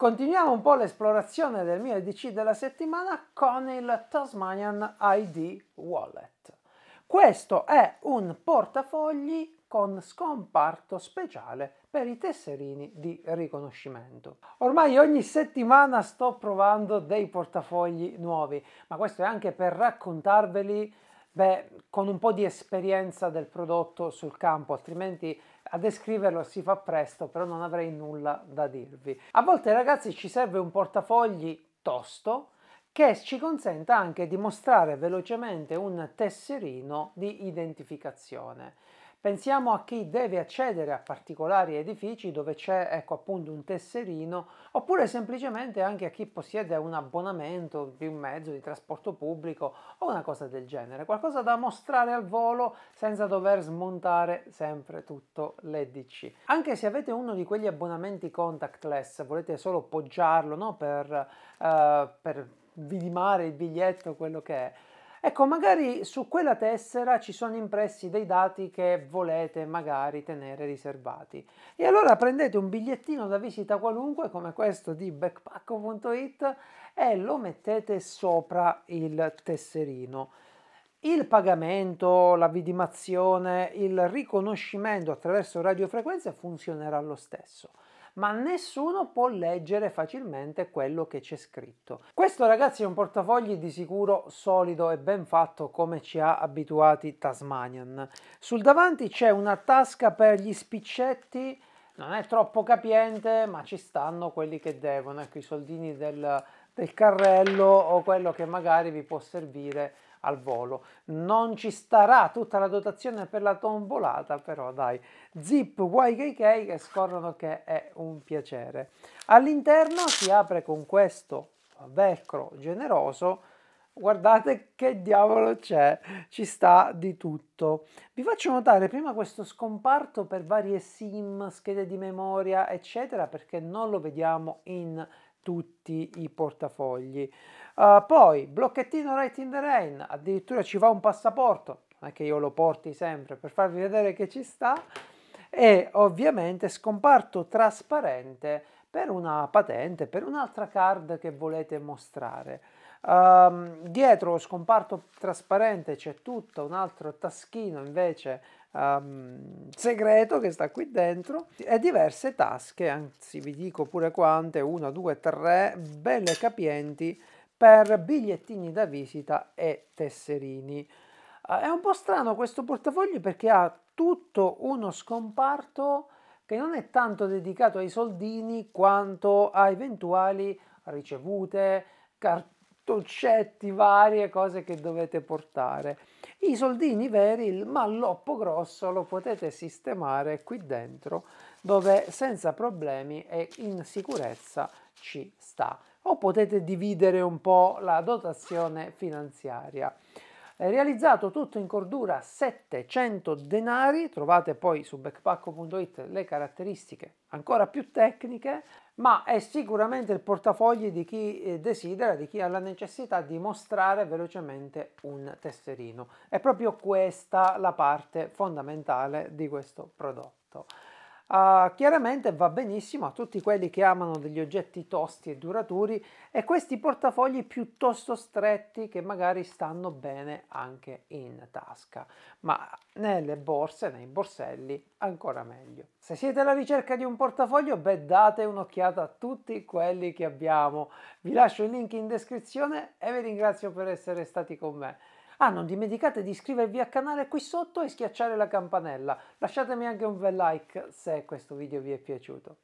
Continuiamo un po' l'esplorazione del mio EDC della settimana con il Tasmanian ID Wallet. Questo è un portafogli con scomparto speciale per i tesserini di riconoscimento. Ormai ogni settimana sto provando dei portafogli nuovi, ma questo è anche per raccontarveli Beh, con un po' di esperienza del prodotto sul campo, altrimenti a descriverlo si fa presto, però non avrei nulla da dirvi. A volte ragazzi ci serve un portafogli tosto che ci consenta anche di mostrare velocemente un tesserino di identificazione. Pensiamo a chi deve accedere a particolari edifici dove c'è ecco appunto un tesserino oppure semplicemente anche a chi possiede un abbonamento di un mezzo di trasporto pubblico o una cosa del genere, qualcosa da mostrare al volo senza dover smontare sempre tutto l'EDC. Anche se avete uno di quegli abbonamenti contactless, volete solo poggiarlo no? per, eh, per vidimare il biglietto, quello che è, Ecco, magari su quella tessera ci sono impressi dei dati che volete magari tenere riservati. E allora prendete un bigliettino da visita qualunque come questo di backpack.it e lo mettete sopra il tesserino. Il pagamento, la vidimazione, il riconoscimento attraverso radiofrequenze funzionerà lo stesso ma nessuno può leggere facilmente quello che c'è scritto. Questo ragazzi è un portafogli di sicuro solido e ben fatto come ci ha abituati Tasmanian. Sul davanti c'è una tasca per gli spiccetti non è troppo capiente, ma ci stanno quelli che devono, ecco i soldini del, del carrello o quello che magari vi può servire al volo. Non ci starà tutta la dotazione per la tombolata, però dai, zip YKK che scorrono che è un piacere. All'interno si apre con questo velcro generoso guardate che diavolo c'è, ci sta di tutto. Vi faccio notare prima questo scomparto per varie SIM, schede di memoria, eccetera, perché non lo vediamo in tutti i portafogli. Uh, poi blocchettino right in the rain, addirittura ci va un passaporto, non è che io lo porti sempre per farvi vedere che ci sta, e ovviamente scomparto trasparente per una patente, per un'altra card che volete mostrare. Um, dietro lo scomparto trasparente c'è tutto un altro taschino invece um, segreto che sta qui dentro e diverse tasche, anzi vi dico pure quante, una, due, tre, belle capienti per bigliettini da visita e tesserini. Uh, è un po' strano questo portafoglio perché ha tutto uno scomparto che non è tanto dedicato ai soldini quanto a eventuali ricevute, cartoccetti, varie cose che dovete portare. I soldini veri, il malloppo grosso, lo potete sistemare qui dentro dove senza problemi e in sicurezza ci sta. O potete dividere un po' la dotazione finanziaria realizzato tutto in cordura 700 denari, trovate poi su backpacko.it le caratteristiche ancora più tecniche, ma è sicuramente il portafogli di chi eh, desidera, di chi ha la necessità di mostrare velocemente un tesserino. È proprio questa la parte fondamentale di questo prodotto. Uh, chiaramente va benissimo a tutti quelli che amano degli oggetti tosti e duraturi e questi portafogli piuttosto stretti che magari stanno bene anche in tasca, ma nelle borse, nei borselli ancora meglio. Se siete alla ricerca di un portafoglio, beh date un'occhiata a tutti quelli che abbiamo. Vi lascio il link in descrizione e vi ringrazio per essere stati con me. Ah, non dimenticate di iscrivervi al canale qui sotto e schiacciare la campanella. Lasciatemi anche un bel like se questo video vi è piaciuto.